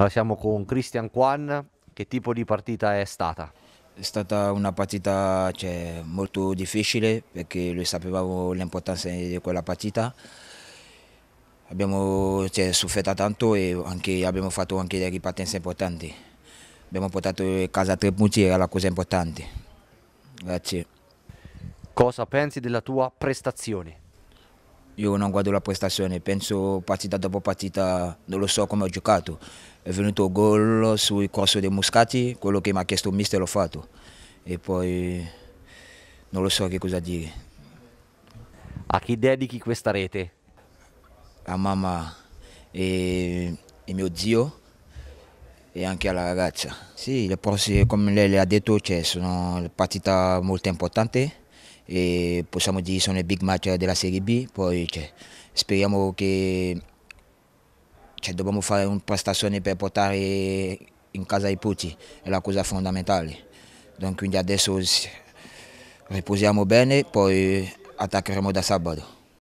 Allora siamo con Christian Kwan, che tipo di partita è stata? È stata una partita cioè, molto difficile perché noi sapevamo l'importanza di quella partita. Abbiamo cioè, sofferto tanto e anche, abbiamo fatto anche delle ripartenze importanti. Abbiamo portato a casa tre punti, era la cosa importante. Grazie. Cosa pensi della tua prestazione? Io non guardo la prestazione, penso partita dopo partita, non lo so come ho giocato è venuto gol sul corso dei Muscati, quello che mi ha chiesto il mister l'ho fatto e poi non lo so che cosa dire. A chi dedichi questa rete? A mamma e, e mio zio e anche alla ragazza. Sì, le prossime, come lei le ha detto, cioè, sono partite molto importanti e possiamo dire sono i big match della Serie B, poi cioè, speriamo che cioè dobbiamo fare una prestazione per portare in casa i putti, è la cosa fondamentale. Donc, quindi adesso riposiamo bene, poi attaccheremo da sabato.